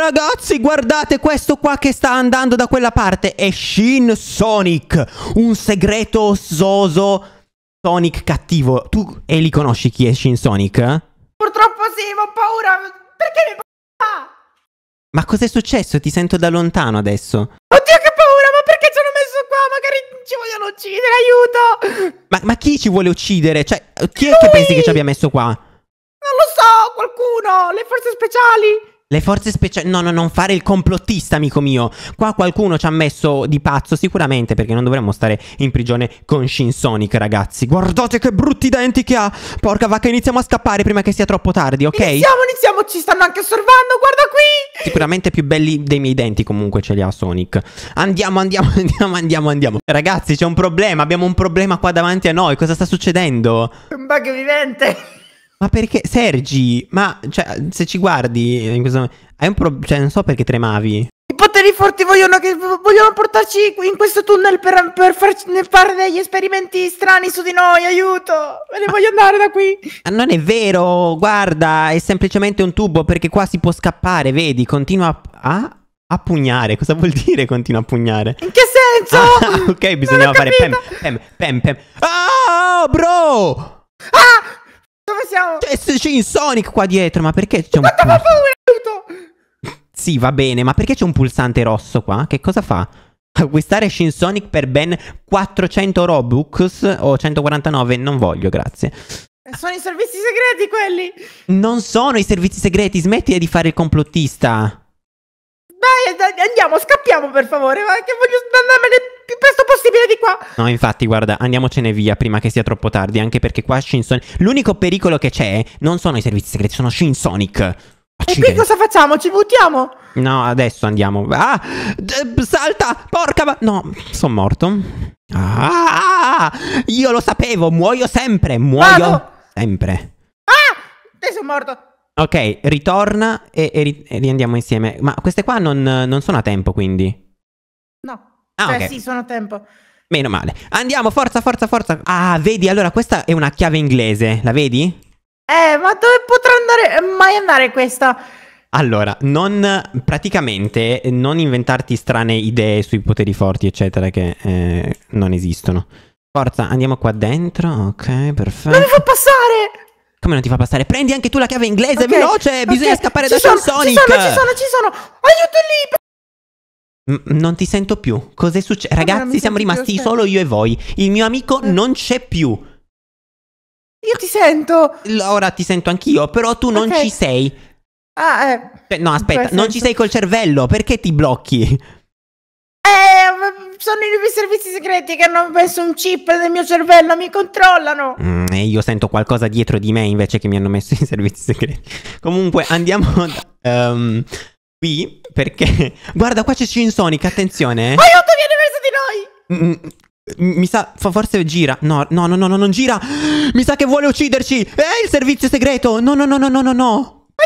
Ragazzi guardate questo qua che sta andando da quella parte È Shin Sonic Un segreto ossoso Sonic cattivo Tu e li conosci chi è Shin Sonic? Eh? Purtroppo sì ma ho paura Perché ne fa? Ma cos'è successo? Ti sento da lontano adesso Oddio che paura ma perché sono messo qua? Magari ci vogliono uccidere aiuto Ma, ma chi ci vuole uccidere? Cioè chi è che pensi che ci abbia messo qua? Non lo so qualcuno Le forze speciali le forze speciali. No, no, non fare il complottista, amico mio. Qua qualcuno ci ha messo di pazzo, sicuramente, perché non dovremmo stare in prigione con Shin Sonic, ragazzi. Guardate che brutti denti che ha. Porca vacca, iniziamo a scappare prima che sia troppo tardi, ok? Iniziamo, iniziamo, ci stanno anche osservando, guarda qui. Sicuramente più belli dei miei denti, comunque ce li ha Sonic. Andiamo, andiamo, andiamo, andiamo, andiamo. Ragazzi, c'è un problema. Abbiamo un problema qua davanti a noi. Cosa sta succedendo? Un bug vivente. Ma perché, Sergi, ma cioè, se ci guardi eh, in questo momento, hai un problema, cioè non so perché tremavi. I poteri forti vogliono, che, vogliono portarci in questo tunnel per, per farci, fare degli esperimenti strani su di noi, aiuto, me ne voglio andare da qui. Ma non è vero, guarda, è semplicemente un tubo perché qua si può scappare, vedi, continua a... a... A pugnare, cosa vuol dire continua a pugnare? In che senso? Ah, ok, bisognava fare pem, pem, pem, pem. Oh, bro! Ah! siamo? Cioè, c'è, c'è in Sonic qua dietro, ma perché c'è un... Quanto fa paura, aiuto! Sì, va bene, ma perché c'è un pulsante rosso qua? Che cosa fa? Acquistare Shin Sonic per ben 400 Robux o 149? Non voglio, grazie. Eh, sono i servizi segreti quelli! Non sono i servizi segreti, smetti di fare il complottista! Vai, andiamo, scappiamo per favore, ma che voglio andarmene il più presto possibile di qua. No, infatti, guarda, andiamocene via prima che sia troppo tardi, anche perché qua Shinson... L'unico pericolo che c'è non sono i servizi segreti, sono Shinsonic. Accidenti. E qui cosa facciamo? Ci buttiamo? No, adesso andiamo. Ah! Salta! Porca va. No, sono morto. Ah! Io lo sapevo, muoio sempre, muoio Vado. sempre. Ah! E sono morto. Ok, ritorna e, e, ri- e, riandiamo insieme. Ma queste qua non, non sono a tempo, quindi? No. Ah, cioè, okay. sì, sono a tempo. Meno male. Andiamo, forza, forza, forza. Ah, vedi, allora questa è una chiave inglese, la vedi? Eh, ma dove potrà andare eh, mai andare questa? Allora, non praticamente non inventarti strane idee sui poteri forti, eccetera, che eh, non esistono. Forza, andiamo qua dentro. Ok, perfetto. Ma mi fa passare! Come non ti fa passare? Prendi anche tu la chiave inglese, okay, veloce, okay. bisogna scappare ci da sono, Sonic. Ci sono, ci sono, ci sono. Aiuto lì. M- non ti sento più. Cos'è successo? Ragazzi, siamo rimasti solo io e voi. Il mio amico eh. non c'è più. Io ti sento. Ora ti sento anch'io, però tu non okay. ci sei. Ah, eh. No, aspetta, non ci sei col cervello, perché ti blocchi? Eh, sono i servizi segreti che hanno messo un chip nel mio cervello, mi controllano. Mm, e io sento qualcosa dietro di me invece che mi hanno messo i servizi segreti. Comunque, andiamo da, um, qui perché... Guarda, qua c'è Cinsonic, attenzione. Eh. Aiuto, viene verso di noi! Mm, mm mi sa, forse gira. No, no, no, no, no, non gira. Mi sa che vuole ucciderci. Eh, il servizio segreto. No, no, no, no, no, no, no. Aiuto!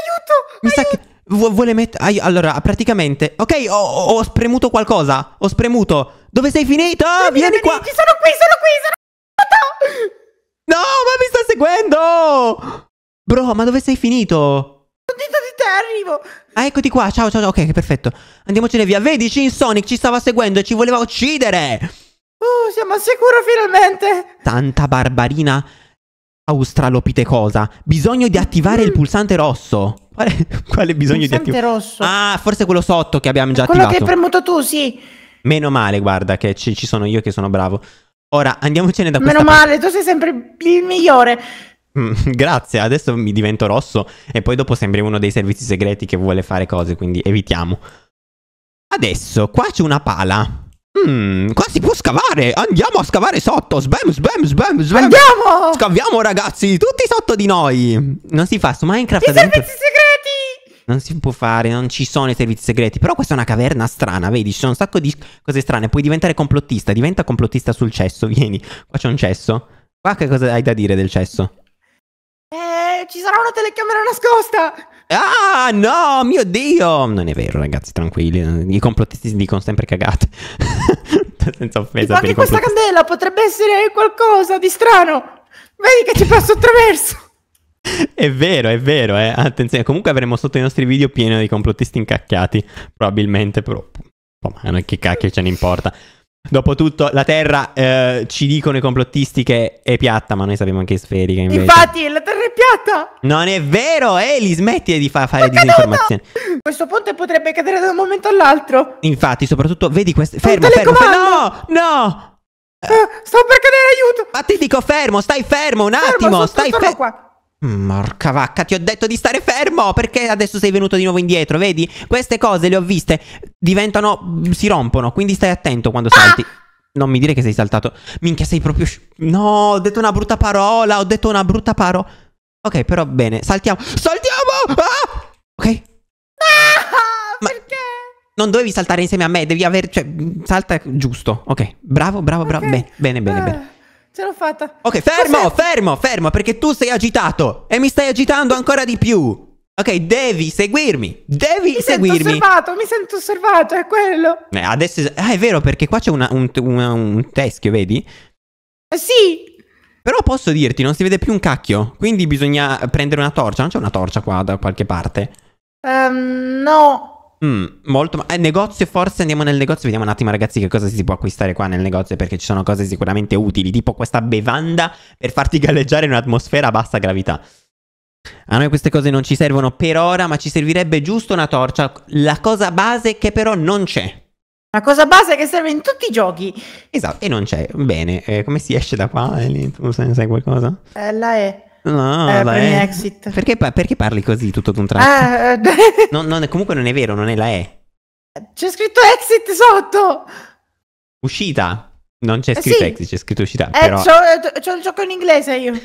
Mi aiuto. sa che Vu- vuole mettere... Ah, allora, praticamente... Ok, ho, ho, spremuto qualcosa. Ho spremuto. Dove sei finito? Ah, vieni, vieni qua. Vieni, sono qui, sono qui, sono... qui! No, ma mi sta seguendo! Bro, ma dove sei finito? Sono dentro di te, arrivo. Ah, eccoti qua. Ciao, ciao, ciao. Ok, perfetto. Andiamocene via. Vedi, Cin Sonic ci stava seguendo e ci voleva uccidere. Oh, siamo al sicuro finalmente. Tanta barbarina australopitecosa. Bisogno di attivare il mm. pulsante rosso. Quale, quale bisogno pulsante di attivare? rosso. Ah, forse quello sotto che abbiamo già quello attivato. Quello che hai premuto tu, sì. Meno male, guarda, che ci, ci, sono io che sono bravo. Ora andiamocene da questa Meno male, tu sei sempre il migliore. Mm, grazie, adesso mi divento rosso e poi dopo sembri uno dei servizi segreti che vuole fare cose, quindi evitiamo. Adesso, qua c'è una pala. Mmm, qua si può scavare. Andiamo a scavare sotto. Sbam, sbam, sbam, sbam. Andiamo! Scaviamo, ragazzi, tutti sotto di noi. Non si fa su Minecraft. I veramente... servizi segreti! Non si può fare, non ci sono i servizi segreti. Però questa è una caverna strana, vedi? Ci sono un sacco di cose strane. Puoi diventare complottista. Diventa complottista sul cesso. Vieni, qua c'è un cesso. Qua che cosa hai da dire del cesso? Eh, ci sarà una telecamera nascosta. Ah, no, mio Dio! Non è vero, ragazzi, tranquilli. I complottisti dicono sempre cagate. Senza offesa. Ma anche questa candela potrebbe essere qualcosa di strano. Vedi che ci passo attraverso. È vero, è vero, eh. Attenzione, comunque avremo sotto i nostri video pieno di complottisti incacchiati. Probabilmente, però. Oh, ma che cacchio ce ne importa. Dopotutto, la Terra eh, ci dicono i complottisti che è piatta, ma noi sappiamo anche è sferica. Invece. Infatti, la Terra piatta! Non è vero, Eli, smetti di fa fare disinformazioni. Questo ponte potrebbe cadere da un momento all'altro. Infatti, soprattutto, vedi questo... Fermo, fermo, fermo, No, no! Uh, sto per cadere, aiuto! Ma ti dico fermo, stai fermo un attimo, fermo, stai fermo. qua. Morca vacca, ti ho detto di stare fermo, perché adesso sei venuto di nuovo indietro, vedi? Queste cose le ho viste, diventano, si rompono, quindi stai attento quando ah! salti. Ah! Non mi dire che sei saltato. Minchia, sei proprio... No, ho detto una brutta parola, ho detto una brutta parola. Ok, però bene, saltiamo. Saltiamo! Ah! Ok. Ah, Ma perché? Non dovevi saltare insieme a me, devi aver... Cioè, salta giusto. Ok, bravo, bravo, bravo. Okay. Bene, bene, bene, bene. Ah, ce l'ho fatta. Ok, fermo, Cos'è? fermo, fermo, perché tu sei agitato. E mi stai agitando ancora di più. Ok, devi seguirmi. Devi mi seguirmi. Mi sento osservato, mi sento osservato, è quello. Eh, adesso... Ah, è vero, perché qua c'è una, un, una, un teschio, vedi? Eh, sì, però posso dirti, non si vede più un cacchio. Quindi bisogna prendere una torcia. Non c'è una torcia qua da qualche parte? Um, no. Mm, molto. Ma- eh, negozio, forse andiamo nel negozio. Vediamo un attimo, ragazzi, che cosa si può acquistare qua nel negozio. Perché ci sono cose sicuramente utili. Tipo questa bevanda per farti galleggiare in un'atmosfera a bassa gravità. A noi queste cose non ci servono per ora, ma ci servirebbe giusto una torcia. La cosa base che però non c'è. La cosa base che serve in tutti i giochi. Esatto, e non c'è. Bene, eh, come si esce da qua? Eh, tu sai, sai qualcosa? Eh, la E. No, eh, la E. Exit. Perché, perché, parli così tutto d'un tratto? Eh, eh non, non, comunque non è vero, non è la E. C'è scritto exit sotto. Uscita. Non c'è eh, scritto sì. exit, c'è scritto uscita. Eh, però... c'ho, c'ho il gioco in inglese io.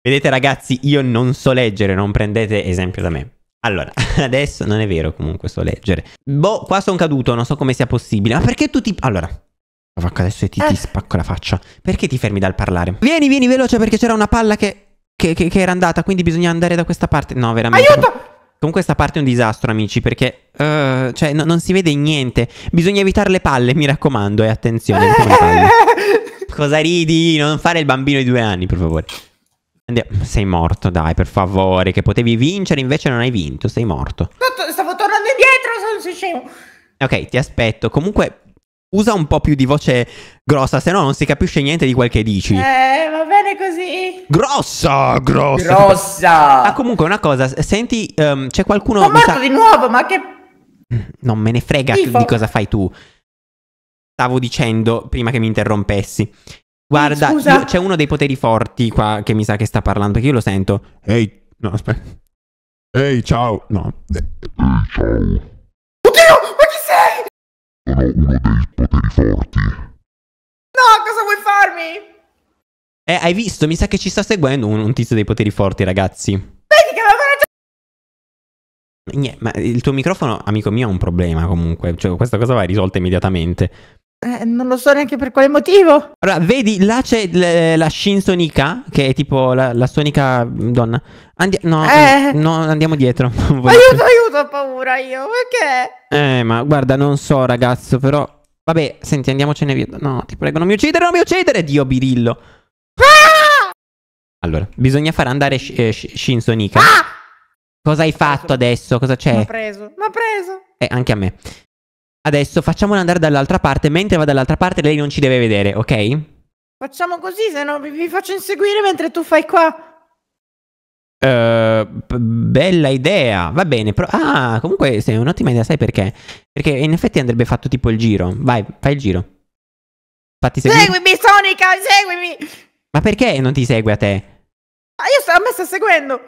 Vedete ragazzi, io non so leggere, non prendete esempio da me. Allora, adesso non è vero comunque, sto a leggere. Boh, qua sono caduto, non so come sia possibile. Ma perché tu ti... Allora... Oh, adesso ti, ti eh. spacco la faccia. Perché ti fermi dal parlare? Vieni, vieni, veloce, perché c'era una palla che, che, che, che era andata, quindi bisogna andare da questa parte. No, veramente... Aiuto! Comunque questa parte è un disastro, amici, perché uh, cioè, no, non si vede niente. Bisogna evitare le palle, mi raccomando, e eh, attenzione. Cosa ridi? Non fare il bambino di due anni, per favore. Sei morto, dai, per favore, che potevi vincere, invece non hai vinto, sei morto. stavo tornando indietro, sono sei scemo. Ok, ti aspetto. Comunque, usa un po' più di voce grossa, se no non si capisce niente di quel che dici. Eh, va bene così. Grossa, grossa. Grossa. Ah, comunque, una cosa, senti, um, c'è qualcuno... Sono morto sa... di nuovo, ma che... Non me ne frega Tifo. di cosa fai tu. Stavo dicendo prima che mi interrompessi. Guarda, io, c'è uno dei poteri forti qua che mi sa che sta parlando, perché io lo sento. Ehi, no, aspetta. Ehi, ciao. No. Ehi, ciao. Oddio, ma chi sei? Sono uno dei poteri forti. No, cosa vuoi farmi? Eh, hai visto? Mi sa che ci sta seguendo un, un tizio dei poteri forti, ragazzi. Vedi che aveva ragione. Niente, ma il tuo microfono, amico mio, ha un problema comunque. Cioè, questa cosa va risolta immediatamente. Eh, non lo so neanche per quale motivo. Allora, vedi, là c'è l- la Shin Sonica, che è tipo la, la Sonica mm, donna. Andi- no, eh. Mm, no, andiamo dietro. aiuto, aiuto, ho paura io, perché? Eh, ma guarda, non so, ragazzo, però... Vabbè, senti, andiamocene via. No, ti prego, non mi uccidere, non mi uccidere! Dio, Birillo. Ah! Allora, bisogna far andare sh- eh, sh- Shin Sonica. Ah! Cosa hai fatto adesso? Cosa c'è? M'ha preso, m'ha preso. Eh, anche a me. Adesso facciamola andare dall'altra parte. Mentre va dall'altra parte, lei non ci deve vedere, ok? Facciamo così, se no vi faccio inseguire mentre tu fai qua. Uh, bella idea, va bene. Pro- ah, comunque è un'ottima idea, sai perché? Perché in effetti andrebbe fatto tipo il giro. Vai, fai il giro. Fatti seguire. Seguimi, Sonica, seguimi. Ma perché non ti segue a te? Ah, io sto, a me sta seguendo.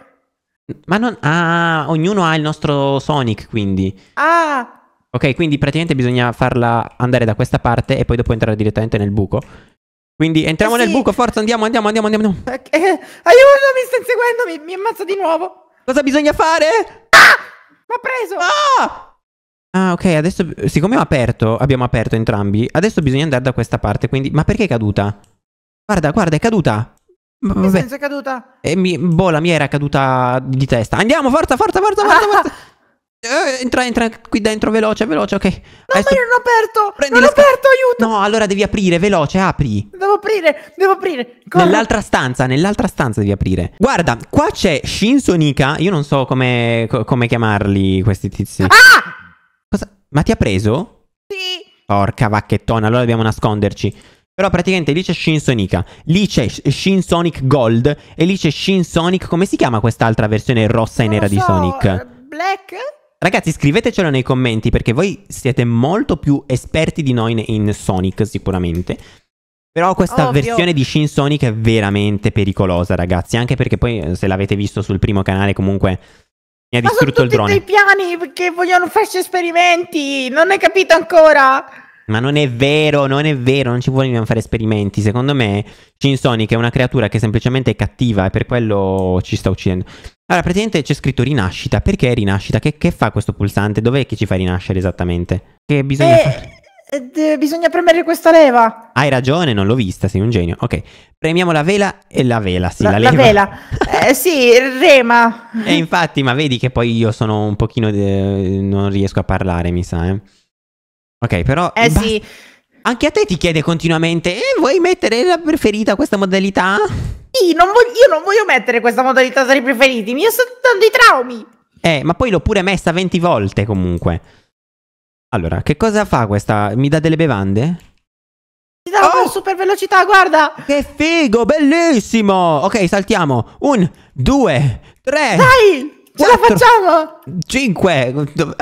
Ma non. Ah, ognuno ha il nostro Sonic, quindi. Ah. Ok, quindi praticamente bisogna farla andare da questa parte e poi dopo entrare direttamente nel buco. Quindi entriamo eh sì. nel buco, forza, andiamo, andiamo, andiamo, andiamo. Eh, eh, aiuto, mi sta inseguendo, mi, mi ammazza di nuovo. Cosa bisogna fare? Ah! M'ha preso! Ah! Ah, ok, adesso, siccome aperto, abbiamo aperto entrambi, adesso bisogna andare da questa parte, quindi... Ma perché è caduta? Guarda, guarda, è caduta. Vabbè. Che senso è caduta? E eh, mi, boh, la mia era caduta di testa. Andiamo, forza, forza, forza, forza, ah! forza! Eh, entra, entra qui dentro, veloce, veloce, ok. No, Adesso... ma io non ho aperto! Prendi non ho aperto, aiuto! No, allora devi aprire, veloce, apri. Devo aprire, devo aprire. Nell'altra stanza, nell'altra stanza devi aprire. Guarda, qua c'è Shinzo Nika. Io non so come, come chiamarli questi tizi. Ah! Cosa? Ma ti ha preso? Sì. Porca vacchettona, allora dobbiamo nasconderci. Però praticamente lì c'è Shin Sonica, lì c'è Shin Sonic Gold e lì c'è Shin Sonic, come si chiama quest'altra versione rossa e non nera so, di Sonic? Eh, Black? Ragazzi, scrivetecelo nei commenti perché voi siete molto più esperti di noi in Sonic, sicuramente. Però questa Ovvio. versione di Shin Sonic è veramente pericolosa, ragazzi. Anche perché poi, eh, se l'avete visto sul primo canale, comunque mi ha distrutto il drone. Ma sono tutti dei piani che vogliono farci esperimenti. Non hai capito ancora? Ma non è vero, non è vero, non ci vogliono fare esperimenti. Secondo me, Cinsonic è una creatura che semplicemente è cattiva e per quello ci sta uccidendo. Allora, praticamente c'è scritto rinascita. Perché rinascita? Che, che fa questo pulsante? Dov'è che ci fa rinascere esattamente? Che bisogna eh... fare? Eh, bisogna premere questa leva. Hai ragione, non l'ho vista, sei un genio. Ok, premiamo la vela e la vela, sì, la, la, la vela. eh, sì, rema. E infatti, ma vedi che poi io sono un pochino... De... non riesco a parlare, mi sa, eh. Ok, però... Eh basta... sì. Anche a te ti chiede continuamente, eh, vuoi mettere la preferita questa modalità? Sì, non voglio, io non voglio mettere questa modalità tra i preferiti, mi sto dando i traumi. Eh, ma poi l'ho pure messa 20 volte comunque. Allora, che cosa fa questa? Mi dà delle bevande? Ti dà oh! super velocità, guarda! Che figo, bellissimo! Ok, saltiamo. Un, due, tre. Dai! Ce la facciamo? 5.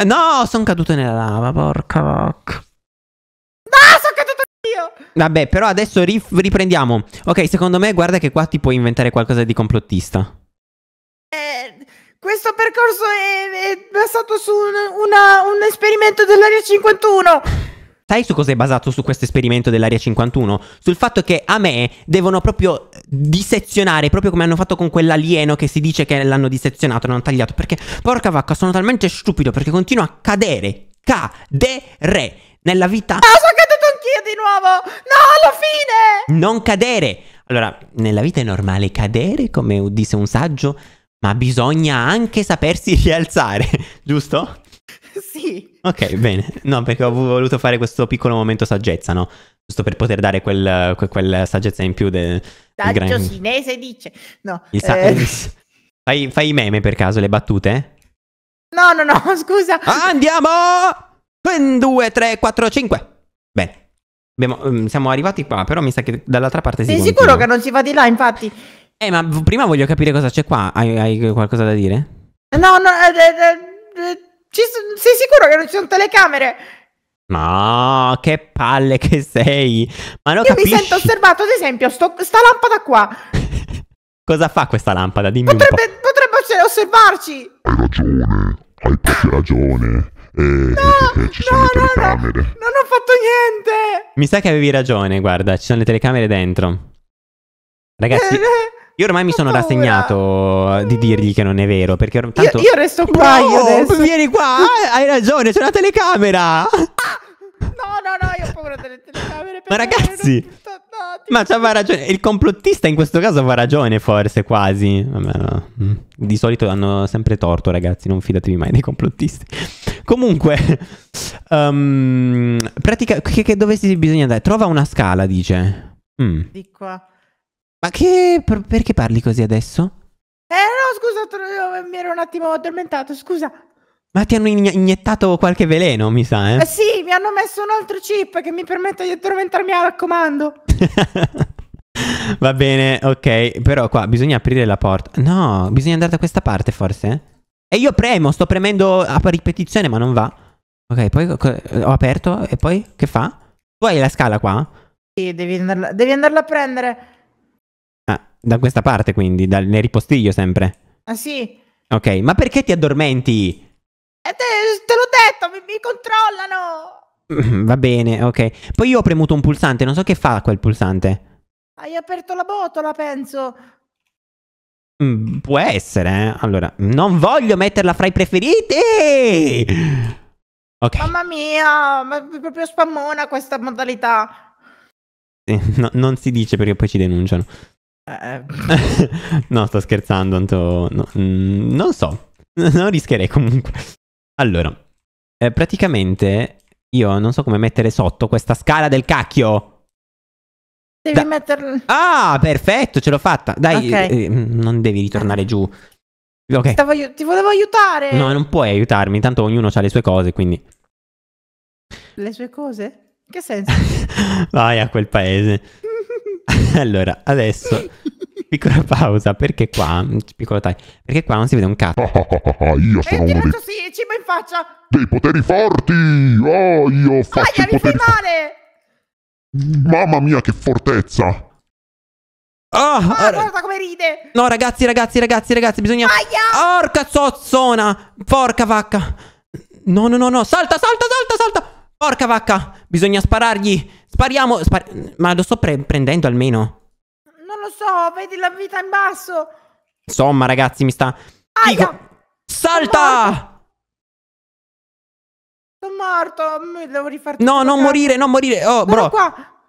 No, sono caduto nella lava, porca vacca. No, sono caduto io. Vabbè, però adesso riprendiamo. Ok, secondo me guarda che qua ti puoi inventare qualcosa di complottista. Eh, questo percorso è, è basato su un, una, un esperimento dell'area 51. Sai su cosa è basato su questo esperimento dell'area 51? Sul fatto che a me devono proprio dissezionare, proprio come hanno fatto con quell'alieno che si dice che l'hanno dissezionato, l'hanno tagliato, perché porca vacca, sono talmente stupido perché continua a cadere, cadere nella vita. Ah, sono caduto anch'io di nuovo! No, alla fine! Non cadere! Allora, nella vita è normale cadere, come disse un saggio, ma bisogna anche sapersi rialzare, giusto? Sì. Ok, bene. No, perché ho voluto fare questo piccolo momento saggezza, no? Giusto per poter dare quel, quel, quel saggezza in più del... Saggio gran... cinese dice... No. Eh... Sa... Fai, fai i meme per caso, le battute? No, no, no, scusa. Andiamo! 1, 2, 3, 4, 5. Bene. Abbiamo, mm, siamo arrivati qua, però mi sa che dall'altra parte si Sei continua. sicuro che non si va di là, infatti? Eh, ma prima voglio capire cosa c'è qua. Hai, hai qualcosa da dire? No, no... Eh, eh, eh, eh ci so- sei sicuro che non ci sono telecamere? Ma che palle che sei! Ma non Io capisci? mi sento osservato, ad esempio, sto, sta lampada qua. Cosa fa questa lampada? Dimmi potrebbe, potrebbe osservarci. Hai ragione, hai proprio ragione. Eh, no, eh, ci sono no, le telecamere. No, no, non ho fatto niente. Mi sa che avevi ragione, guarda, ci sono le telecamere dentro. Ragazzi, Io ormai mi sono rassegnato eh, di dirgli che non è vero, perché tanto... Io, io resto qua, no, oh, adesso. Vieni qua, hai ragione, c'è una telecamera! no, no, no, io ho paura delle telecamere. Ma ragazzi, tutto, no, ma c'aveva ragione. Il complottista in questo caso aveva ragione, forse, quasi. Vabbè, no. Mm. Di solito hanno sempre torto, ragazzi, non fidatevi mai dei complottisti. Comunque, um, pratica, che, che dove bisogna andare? Trova una scala, dice. Mm. Di qua. Ma che... perché parli così adesso? Eh no, scusa, eh, mi ero un attimo addormentato, scusa. Ma ti hanno ign- iniettato qualche veleno, mi sa, eh? Eh sì, mi hanno messo un altro chip che mi permette di addormentarmi a raccomando. Va bene, ok, però qua bisogna aprire la porta. No, bisogna andare da questa parte forse. E io premo, sto premendo a ripetizione, ma non va. Ok, poi ho aperto e poi che fa? Tu hai la scala qua? Sì, devi andarla, devi andarla a prendere. Da questa parte quindi, dal, nel ripostiglio sempre. Ah sì. Ok, ma perché ti addormenti? Eh, te, te l'ho detto, mi, mi controllano. Va bene, ok. Poi io ho premuto un pulsante, non so che fa quel pulsante. Hai aperto la botola, penso. Mm, può essere, eh. Allora, non voglio metterla fra i preferiti. Ok. Mamma mia, ma è proprio spammona questa modalità. No, non si dice perché poi ci denunciano. Eh, eh. no, sto scherzando, Anto. No, mm, non so, non rischierei comunque. Allora, eh, praticamente io non so come mettere sotto questa scala del cacchio. Devi da- metterla. Ah, perfetto, ce l'ho fatta. Dai, okay. eh, eh non devi ritornare giù. Okay. Ai- ti volevo aiutare. No, non puoi aiutarmi, Intanto ognuno ha le sue cose, quindi. Le sue cose? In Che senso? Vai a quel paese. allora, adesso piccola pausa perché qua piccolo taglio, perché qua non si vede un cazzo. Ah, ah, ah, io sono uno dei... sì, cibo in faccia. Dei poteri forti! Oh, io faccio Vai, i poteri male! Mamma mia che fortezza! Oh, ah, guarda come ride! No, ragazzi, ragazzi, ragazzi, ragazzi, bisogna... Aia! Orca zozzona! Porca vacca! No, no, no, no, salta, salta, salta, salta! Porca vacca! Bisogna sparargli! Spariamo! Spar Ma lo sto pre prendendo almeno. Non lo so, vedi la vita in basso. Insomma, ragazzi, mi sta... Aia! Salta! Sono morto, devo rifarti. No, non morire, non morire. Oh, sono bro.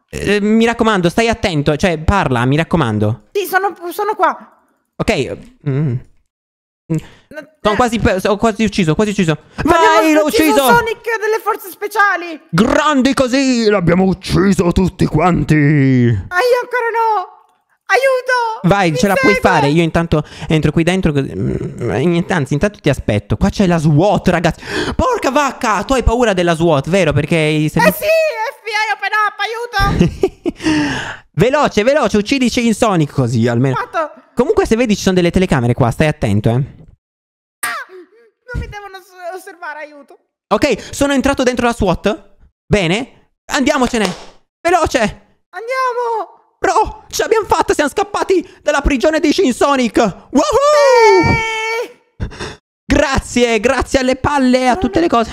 Eh, mi raccomando, stai attento, cioè parla, mi raccomando. Sì, sono, sono qua. Ok. Mm. Sono quasi, sono quasi ucciso, quasi ucciso. Vai, l'ho ucciso! ucciso! Sonic delle forze speciali! Grandi così, l'abbiamo ucciso tutti quanti! Ma ah, io ancora no! Aiuto! Vai, ce segue. la puoi fare. Io intanto entro qui dentro. Mm, anzi, intanto ti aspetto. Qua c'è la SWAT, ragazzi. Porca vacca! Tu hai paura della SWAT, vero? Perché i Eh sì! FBI open up, aiuto! veloce, veloce, uccidici in Sonic così almeno. Fatto. Comunque se vedi ci sono delle telecamere qua, stai attento, eh. Ah, non mi devono osservare, aiuto. Ok, sono entrato dentro la SWAT. Bene, andiamocene. Veloce. Andiamo. Bro, ce l'abbiamo fatta, siamo scappati dalla prigione di Shin Sonic. Woohoo! Eh. Grazie, grazie alle palle, e a tutte le cose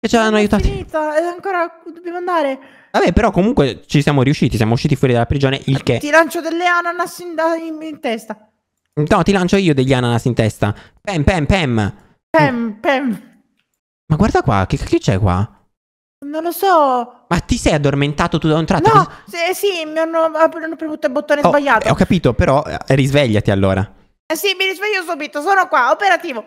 che ci hanno aiutato. È finita, ancora dobbiamo andare. Vabbè, però comunque ci siamo riusciti, siamo usciti fuori dalla prigione, il che... Ti lancio delle ananas in, in, in testa. No, ti lancio io degli ananas in testa. Pem, pem, pem. Pem, pem. Ma guarda qua, che cacchio c'è qua? Non lo so. Ma ti sei addormentato tu da un tratto? No, eh, sì, mi hanno, hanno premuto il bottone oh, sbagliato. Ho capito, però eh, risvegliati allora. Eh sì, mi risveglio subito, sono qua, operativo.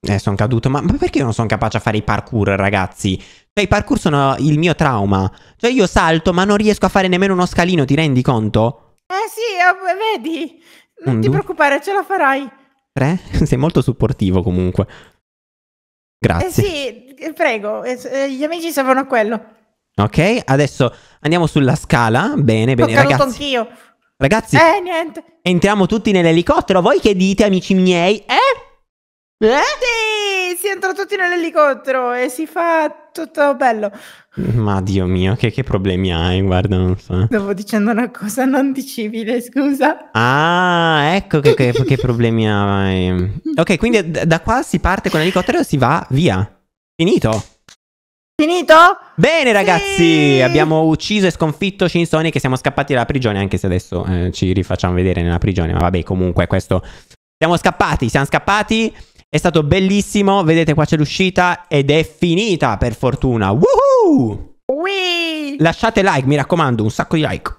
Eh, sono caduto, ma, ma perché non sono capace a fare i parkour, ragazzi? Cioè i parkour sono il mio trauma. Cioè io salto ma non riesco a fare nemmeno uno scalino, ti rendi conto? Eh sì, eh, vedi. Non Un mm, ti due. preoccupare, ce la farai. Tre? Eh? Sei molto supportivo comunque. Grazie. Eh sì, eh, prego, gli amici servono a quello. Ok, adesso andiamo sulla scala. Bene, bene, Ho ragazzi. anch'io. Ragazzi, eh, niente. entriamo tutti nell'elicottero. Voi che dite, amici miei? Eh? Eh? Sì! si entra tutti nell'elicottero e si fa tutto bello. Ma Dio mio, che, che problemi hai? Guarda, non so. Stavo dicendo una cosa non dicibile, scusa. Ah, ecco che, che, che problemi hai. Ok, quindi d- da qua si parte con l'elicottero e si va via. Finito. Finito? Bene ragazzi, sì! abbiamo ucciso e sconfitto Shinsoni che siamo scappati dalla prigione, anche se adesso eh, ci rifacciamo vedere nella prigione, ma vabbè comunque questo... Siamo scappati, siamo scappati è stato bellissimo, vedete qua c'è l'uscita ed è finita per fortuna. Woohoo! Lasciate like, mi raccomando, un sacco di like.